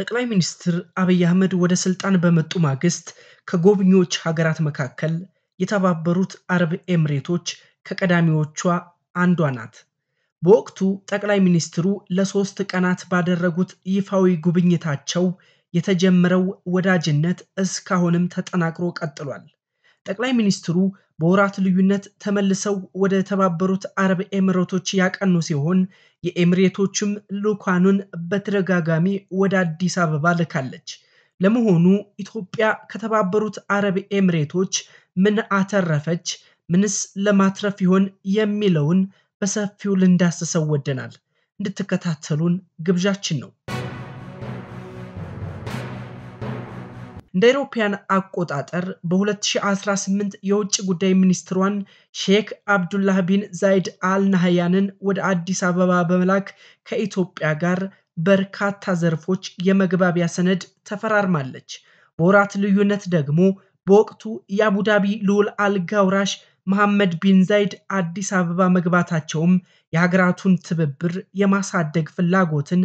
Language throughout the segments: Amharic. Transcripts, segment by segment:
ጠቅላይ ሚኒስትር አብይ አህመድ ወደ ስልጣን በመጡ ማግስት ከጎብኚዎች ሀገራት መካከል የተባበሩት አረብ ኤምሬቶች ከቀዳሚዎቿ አንዷ ናት። በወቅቱ ጠቅላይ ሚኒስትሩ ለሶስት ቀናት ባደረጉት ይፋዊ ጉብኝታቸው የተጀመረው ወዳጅነት እስካሁንም ተጠናክሮ ቀጥሏል። ጠቅላይ ሚኒስትሩ በወራት ልዩነት ተመልሰው ወደ ተባበሩት አረብ ኤምሬቶች ያቀኑ ሲሆን የኤምሬቶችም ልኳኑን በተደጋጋሚ ወደ አዲስ አበባ ልካለች። ለመሆኑ ኢትዮጵያ ከተባበሩት አረብ ኤምሬቶች ምን አተረፈች? ምንስ ለማትረፍ ይሆን የሚለውን በሰፊው ልንዳስሰው ወደናል። እንድትከታተሉን ግብዣችን ነው። እንደ አውሮፓውያን አቆጣጠር በ2018 የውጭ ጉዳይ ሚኒስትሯን ሼክ አብዱላህ ቢን ዛይድ አል ናህያንን ወደ አዲስ አበባ በመላክ ከኢትዮጵያ ጋር በርካታ ዘርፎች የመግባቢያ ሰነድ ተፈራርማለች። በወራት ልዩነት ደግሞ በወቅቱ የአቡዳቢ ልዑል አልጋ መሐመድ ቢን ዛይድ አዲስ አበባ መግባታቸውም የሀገራቱን ትብብር የማሳደግ ፍላጎትን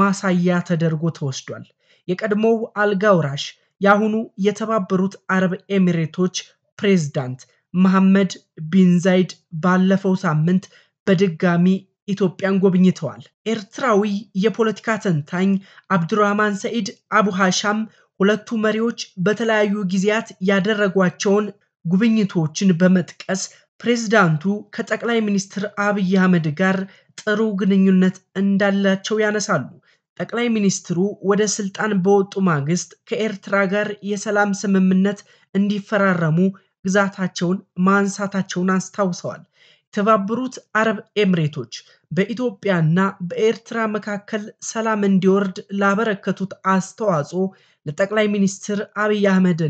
ማሳያ ተደርጎ ተወስዷል። የቀድሞው አልጋ የአሁኑ የተባበሩት አረብ ኤሚሬቶች ፕሬዝዳንት መሐመድ ቢን ዛይድ ባለፈው ሳምንት በድጋሚ ኢትዮጵያን ጎብኝተዋል። ኤርትራዊ የፖለቲካ ተንታኝ አብዱራህማን ሰኢድ አቡ ሃሻም ሁለቱ መሪዎች በተለያዩ ጊዜያት ያደረጓቸውን ጉብኝቶችን በመጥቀስ ፕሬዝዳንቱ ከጠቅላይ ሚኒስትር አብይ አህመድ ጋር ጥሩ ግንኙነት እንዳላቸው ያነሳሉ። ጠቅላይ ሚኒስትሩ ወደ ስልጣን በወጡ ማግስት ከኤርትራ ጋር የሰላም ስምምነት እንዲፈራረሙ ግዛታቸውን ማንሳታቸውን አስታውሰዋል። የተባበሩት አረብ ኤምሬቶች በኢትዮጵያና በኤርትራ መካከል ሰላም እንዲወርድ ላበረከቱት አስተዋጽኦ ለጠቅላይ ሚኒስትር አብይ አህመድ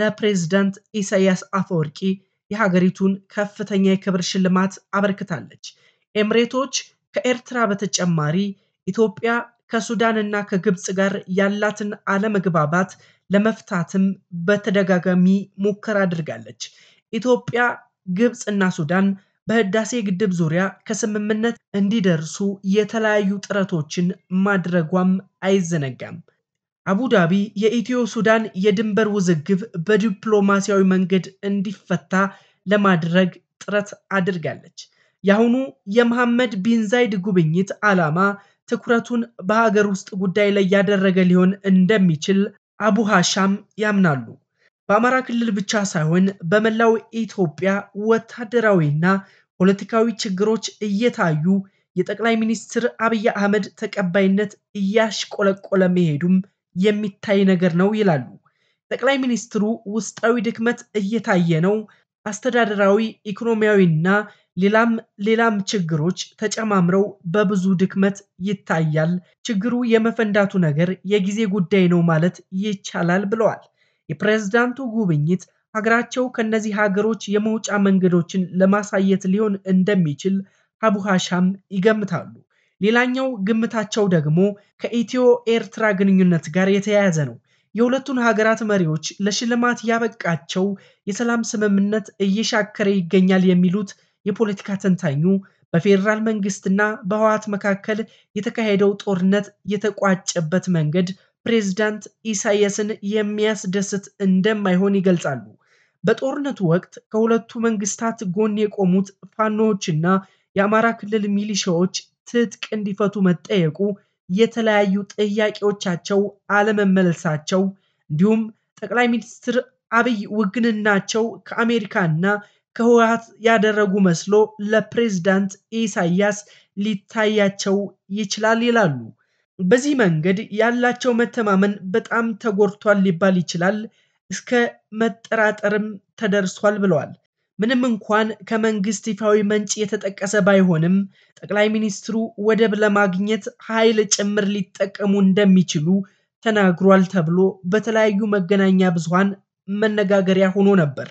ለፕሬዝዳንት ኢሳያስ አፈወርቂ የሀገሪቱን ከፍተኛ የክብር ሽልማት አበርክታለች። ኤምሬቶች ከኤርትራ በተጨማሪ ኢትዮጵያ ከሱዳንና ከግብፅ ጋር ያላትን አለመግባባት ለመፍታትም በተደጋጋሚ ሙከራ አድርጋለች። ኢትዮጵያ፣ ግብፅ እና ሱዳን በህዳሴ ግድብ ዙሪያ ከስምምነት እንዲደርሱ የተለያዩ ጥረቶችን ማድረጓም አይዘነጋም። አቡዳቢ የኢትዮ ሱዳን የድንበር ውዝግብ በዲፕሎማሲያዊ መንገድ እንዲፈታ ለማድረግ ጥረት አድርጋለች። የአሁኑ የመሐመድ ቢን ዛይድ ጉብኝት ዓላማ ትኩረቱን በሀገር ውስጥ ጉዳይ ላይ ያደረገ ሊሆን እንደሚችል አቡ ሀሻም ያምናሉ። በአማራ ክልል ብቻ ሳይሆን በመላው ኢትዮጵያ ወታደራዊና ፖለቲካዊ ችግሮች እየታዩ የጠቅላይ ሚኒስትር አብይ አህመድ ተቀባይነት እያሽቆለቆለ መሄዱም የሚታይ ነገር ነው ይላሉ። ጠቅላይ ሚኒስትሩ ውስጣዊ ድክመት እየታየ ነው፣ አስተዳደራዊ ኢኮኖሚያዊና ሌላም ሌላም ችግሮች ተጨማምረው በብዙ ድክመት ይታያል። ችግሩ የመፈንዳቱ ነገር የጊዜ ጉዳይ ነው ማለት ይቻላል ብለዋል። የፕሬዝዳንቱ ጉብኝት ሀገራቸው ከነዚህ ሀገሮች የመውጫ መንገዶችን ለማሳየት ሊሆን እንደሚችል አቡሃሻም ይገምታሉ። ሌላኛው ግምታቸው ደግሞ ከኢትዮ ኤርትራ ግንኙነት ጋር የተያያዘ ነው። የሁለቱን ሀገራት መሪዎች ለሽልማት ያበቃቸው የሰላም ስምምነት እየሻከረ ይገኛል የሚሉት የፖለቲካ ተንታኙ በፌዴራል መንግስትና በህወሓት መካከል የተካሄደው ጦርነት የተቋጨበት መንገድ ፕሬዝዳንት ኢሳያስን የሚያስደስት እንደማይሆን ይገልጻሉ። በጦርነቱ ወቅት ከሁለቱ መንግስታት ጎን የቆሙት ፋኖዎችና የአማራ ክልል ሚሊሻዎች ትጥቅ እንዲፈቱ መጠየቁ፣ የተለያዩ ጥያቄዎቻቸው አለመመለሳቸው እንዲሁም ጠቅላይ ሚኒስትር አብይ ውግንናቸው ከአሜሪካና ከህወሓት ያደረጉ መስሎ ለፕሬዝዳንት ኢሳያስ ሊታያቸው ይችላል ይላሉ። በዚህ መንገድ ያላቸው መተማመን በጣም ተጎድቷል ሊባል ይችላል፣ እስከ መጠራጠርም ተደርሷል ብለዋል። ምንም እንኳን ከመንግስት ይፋዊ ምንጭ የተጠቀሰ ባይሆንም ጠቅላይ ሚኒስትሩ ወደብ ለማግኘት ኃይል ጭምር ሊጠቀሙ እንደሚችሉ ተናግሯል ተብሎ በተለያዩ መገናኛ ብዙሃን መነጋገሪያ ሆኖ ነበር።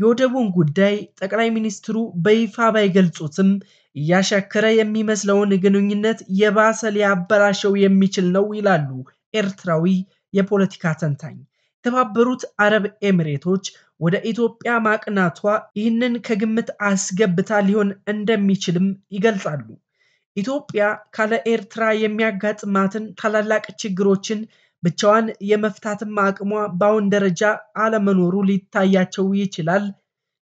የወደቡን ጉዳይ ጠቅላይ ሚኒስትሩ በይፋ ባይገልጹትም እያሻከረ የሚመስለውን ግንኙነት የባሰ ሊያበላሸው የሚችል ነው ይላሉ ኤርትራዊ የፖለቲካ ተንታኝ። የተባበሩት አረብ ኤሚሬቶች ወደ ኢትዮጵያ ማቅናቷ ይህንን ከግምት አስገብታ ሊሆን እንደሚችልም ይገልጻሉ። ኢትዮጵያ ካለ ኤርትራ የሚያጋጥማትን ታላላቅ ችግሮችን ብቻዋን የመፍታትም አቅሟ በአሁን ደረጃ አለመኖሩ ሊታያቸው ይችላል።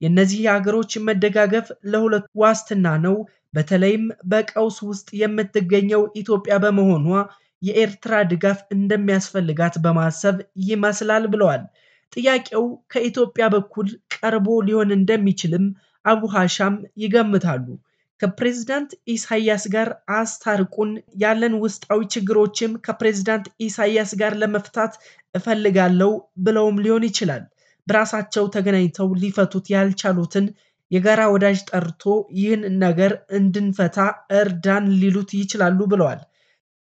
የእነዚህ የሀገሮች መደጋገፍ ለሁለቱ ዋስትና ነው። በተለይም በቀውስ ውስጥ የምትገኘው ኢትዮጵያ በመሆኗ የኤርትራ ድጋፍ እንደሚያስፈልጋት በማሰብ ይመስላል ብለዋል። ጥያቄው ከኢትዮጵያ በኩል ቀርቦ ሊሆን እንደሚችልም አቡሃሻም ይገምታሉ። ከፕሬዚዳንት ኢሳያስ ጋር አስታርቁን፣ ያለን ውስጣዊ ችግሮችም ከፕሬዝዳንት ኢሳያስ ጋር ለመፍታት እፈልጋለሁ ብለውም ሊሆን ይችላል። በራሳቸው ተገናኝተው ሊፈቱት ያልቻሉትን የጋራ ወዳጅ ጠርቶ ይህን ነገር እንድንፈታ እርዳን ሊሉት ይችላሉ ብለዋል።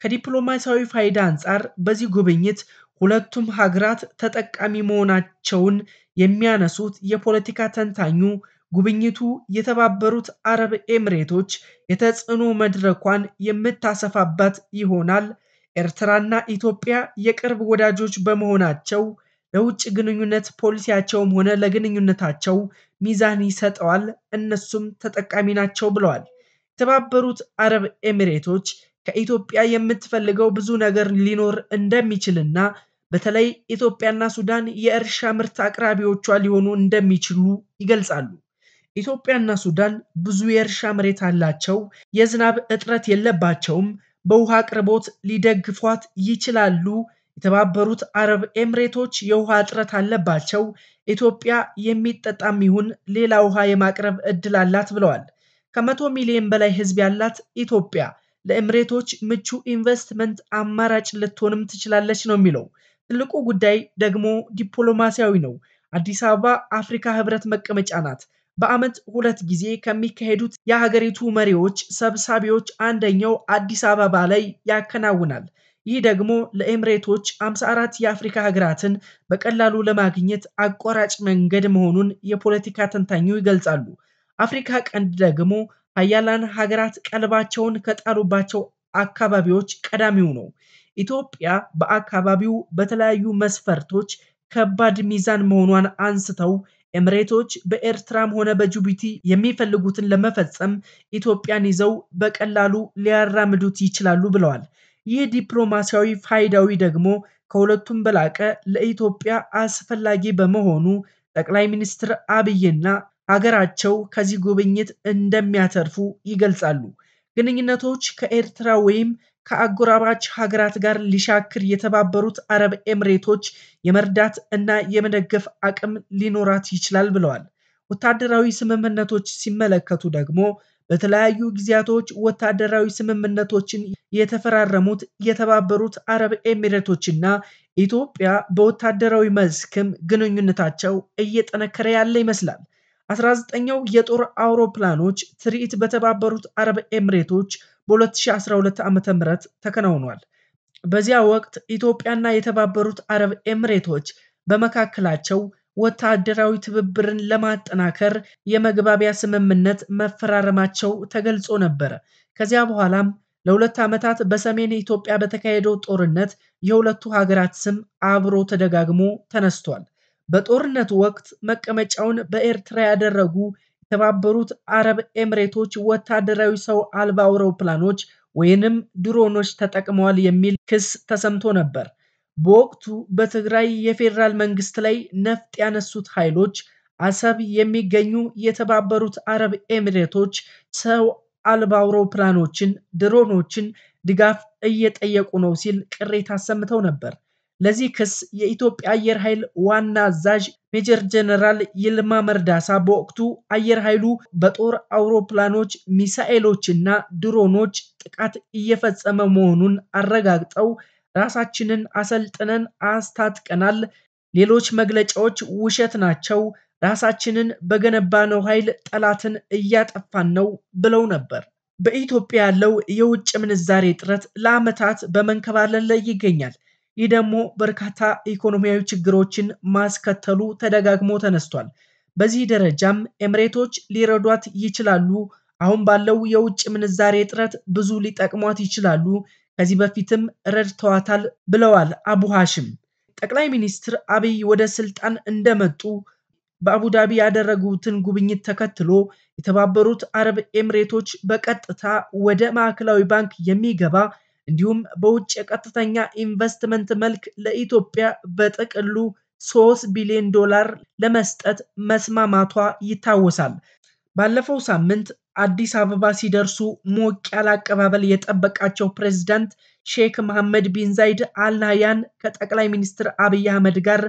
ከዲፕሎማሲያዊ ፋይዳ አንጻር በዚህ ጉብኝት ሁለቱም ሀገራት ተጠቃሚ መሆናቸውን የሚያነሱት የፖለቲካ ተንታኙ ጉብኝቱ የተባበሩት አረብ ኤምሬቶች የተጽዕኖ መድረኳን የምታሰፋባት ይሆናል። ኤርትራና ኢትዮጵያ የቅርብ ወዳጆች በመሆናቸው ለውጭ ግንኙነት ፖሊሲያቸውም ሆነ ለግንኙነታቸው ሚዛን ይሰጠዋል፣ እነሱም ተጠቃሚ ናቸው ብለዋል። የተባበሩት አረብ ኤሚሬቶች ከኢትዮጵያ የምትፈልገው ብዙ ነገር ሊኖር እንደሚችልና በተለይ ኢትዮጵያና ሱዳን የእርሻ ምርት አቅራቢዎቿ ሊሆኑ እንደሚችሉ ይገልጻሉ። ኢትዮጵያና ሱዳን ብዙ የእርሻ መሬት አላቸው፣ የዝናብ እጥረት የለባቸውም፣ በውሃ አቅርቦት ሊደግፏት ይችላሉ። የተባበሩት አረብ ኤምሬቶች የውሃ እጥረት አለባቸው፣ ኢትዮጵያ የሚጠጣም ይሁን ሌላ ውሃ የማቅረብ እድል አላት ብለዋል። ከመቶ ሚሊዮን በላይ ህዝብ ያላት ኢትዮጵያ ለኤምሬቶች ምቹ ኢንቨስትመንት አማራጭ ልትሆንም ትችላለች ነው የሚለው። ትልቁ ጉዳይ ደግሞ ዲፕሎማሲያዊ ነው። አዲስ አበባ አፍሪካ ህብረት መቀመጫ ናት። በዓመት ሁለት ጊዜ ከሚካሄዱት የሀገሪቱ መሪዎች ሰብሳቢዎች አንደኛው አዲስ አበባ ላይ ያከናውናል። ይህ ደግሞ ለኤምሬቶች 54 የአፍሪካ ሀገራትን በቀላሉ ለማግኘት አቋራጭ መንገድ መሆኑን የፖለቲካ ተንታኙ ይገልጻሉ። አፍሪካ ቀንድ ደግሞ ሀያላን ሀገራት ቀልባቸውን ከጣሉባቸው አካባቢዎች ቀዳሚው ነው። ኢትዮጵያ በአካባቢው በተለያዩ መስፈርቶች ከባድ ሚዛን መሆኗን አንስተው ኤምሬቶች በኤርትራም ሆነ በጅቡቲ የሚፈልጉትን ለመፈጸም ኢትዮጵያን ይዘው በቀላሉ ሊያራምዱት ይችላሉ ብለዋል። ይህ ዲፕሎማሲያዊ ፋይዳዊ ደግሞ ከሁለቱም በላቀ ለኢትዮጵያ አስፈላጊ በመሆኑ ጠቅላይ ሚኒስትር አብይና ሀገራቸው ከዚህ ጉብኝት እንደሚያተርፉ ይገልጻሉ። ግንኙነቶች ከኤርትራ ወይም ከአጎራባች ሀገራት ጋር ሊሻክር የተባበሩት አረብ ኤምሬቶች የመርዳት እና የመደገፍ አቅም ሊኖራት ይችላል ብለዋል። ወታደራዊ ስምምነቶች ሲመለከቱ ደግሞ በተለያዩ ጊዜያቶች ወታደራዊ ስምምነቶችን የተፈራረሙት የተባበሩት አረብ ኤሚሬቶችና ኢትዮጵያ በወታደራዊ መስክም ግንኙነታቸው እየጠነከረ ያለ ይመስላል። 19ኛው የጦር አውሮፕላኖች ትርኢት በተባበሩት አረብ ኤምሬቶች በ2012 ዓ ም ተከናውኗል። በዚያ ወቅት ኢትዮጵያና የተባበሩት አረብ ኤምሬቶች በመካከላቸው ወታደራዊ ትብብርን ለማጠናከር የመግባቢያ ስምምነት መፈራረማቸው ተገልጾ ነበር። ከዚያ በኋላም ለሁለት ዓመታት በሰሜን ኢትዮጵያ በተካሄደው ጦርነት የሁለቱ ሀገራት ስም አብሮ ተደጋግሞ ተነስቷል። በጦርነቱ ወቅት መቀመጫውን በኤርትራ ያደረጉ የተባበሩት አረብ ኤምሬቶች ወታደራዊ ሰው አልባ አውሮፕላኖች ወይንም ድሮኖች ተጠቅመዋል የሚል ክስ ተሰምቶ ነበር። በወቅቱ በትግራይ የፌዴራል መንግስት ላይ ነፍጥ ያነሱት ኃይሎች አሰብ የሚገኙ የተባበሩት አረብ ኤሚሬቶች ሰው አልባ አውሮፕላኖችን፣ ድሮኖችን ድጋፍ እየጠየቁ ነው ሲል ቅሬታ አሰምተው ነበር። ለዚህ ክስ የኢትዮጵያ አየር ኃይል ዋና አዛዥ ሜጀር ጀነራል ይልማ መርዳሳ በወቅቱ አየር ኃይሉ በጦር አውሮፕላኖች፣ ሚሳኤሎችና ድሮኖች ጥቃት እየፈጸመ መሆኑን አረጋግጠው ራሳችንን አሰልጥነን አስታጥቀናል፣ ሌሎች መግለጫዎች ውሸት ናቸው፣ ራሳችንን በገነባነው ኃይል ጠላትን እያጠፋን ነው ብለው ነበር። በኢትዮጵያ ያለው የውጭ ምንዛሬ እጥረት ለዓመታት በመንከባለል ላይ ይገኛል። ይህ ደግሞ በርካታ ኢኮኖሚያዊ ችግሮችን ማስከተሉ ተደጋግሞ ተነስቷል። በዚህ ደረጃም ኤምሬቶች ሊረዷት ይችላሉ። አሁን ባለው የውጭ ምንዛሬ እጥረት ብዙ ሊጠቅሟት ይችላሉ። ከዚህ በፊትም ረድተዋታል ብለዋል አቡ ሐሽም። ጠቅላይ ሚኒስትር አብይ ወደ ስልጣን እንደመጡ በአቡዳቢ ያደረጉትን ጉብኝት ተከትሎ የተባበሩት አረብ ኤምሬቶች በቀጥታ ወደ ማዕከላዊ ባንክ የሚገባ እንዲሁም በውጭ የቀጥተኛ ኢንቨስትመንት መልክ ለኢትዮጵያ በጥቅሉ 3 ቢሊዮን ዶላር ለመስጠት መስማማቷ ይታወሳል። ባለፈው ሳምንት አዲስ አበባ ሲደርሱ ሞቅ ያለ አቀባበል የጠበቃቸው ፕሬዝዳንት ሼክ መሐመድ ቢን ዛይድ አልናያን ከጠቅላይ ሚኒስትር አብይ አህመድ ጋር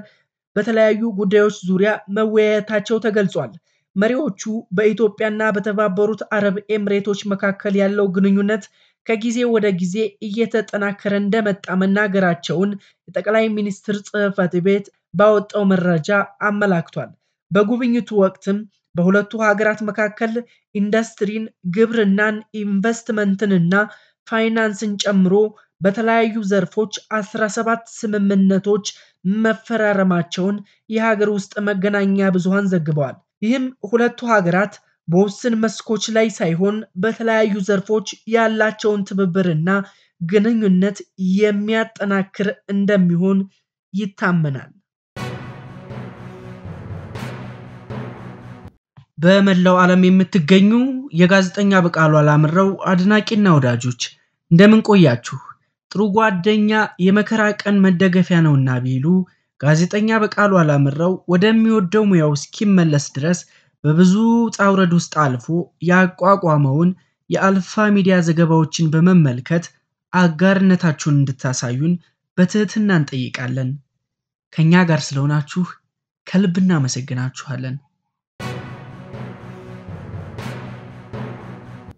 በተለያዩ ጉዳዮች ዙሪያ መወያየታቸው ተገልጿል። መሪዎቹ በኢትዮጵያና በተባበሩት አረብ ኤምሬቶች መካከል ያለው ግንኙነት ከጊዜ ወደ ጊዜ እየተጠናከረ እንደመጣ መናገራቸውን የጠቅላይ ሚኒስትር ጽህፈት ቤት ባወጣው መረጃ አመላክቷል። በጉብኝቱ ወቅትም በሁለቱ ሀገራት መካከል ኢንዱስትሪን፣ ግብርናን፣ ኢንቨስትመንትንና ፋይናንስን ጨምሮ በተለያዩ ዘርፎች 17 ስምምነቶች መፈራረማቸውን የሀገር ውስጥ መገናኛ ብዙሃን ዘግበዋል። ይህም ሁለቱ ሀገራት በውስን መስኮች ላይ ሳይሆን በተለያዩ ዘርፎች ያላቸውን ትብብርና ግንኙነት የሚያጠናክር እንደሚሆን ይታመናል። በመላው ዓለም የምትገኙ የጋዜጠኛ በቃሉ አላምረው አድናቂና ወዳጆች እንደምን ቆያችሁ? ጥሩ ጓደኛ የመከራ ቀን መደገፊያ ነውና ቢሉ ጋዜጠኛ በቃሉ አላምረው ወደሚወደው ሙያው እስኪመለስ ድረስ በብዙ ጣውረድ ውስጥ አልፎ ያቋቋመውን የአልፋ ሚዲያ ዘገባዎችን በመመልከት አጋርነታችሁን እንድታሳዩን በትህትና እንጠይቃለን። ከእኛ ጋር ስለሆናችሁ ከልብ እናመሰግናችኋለን።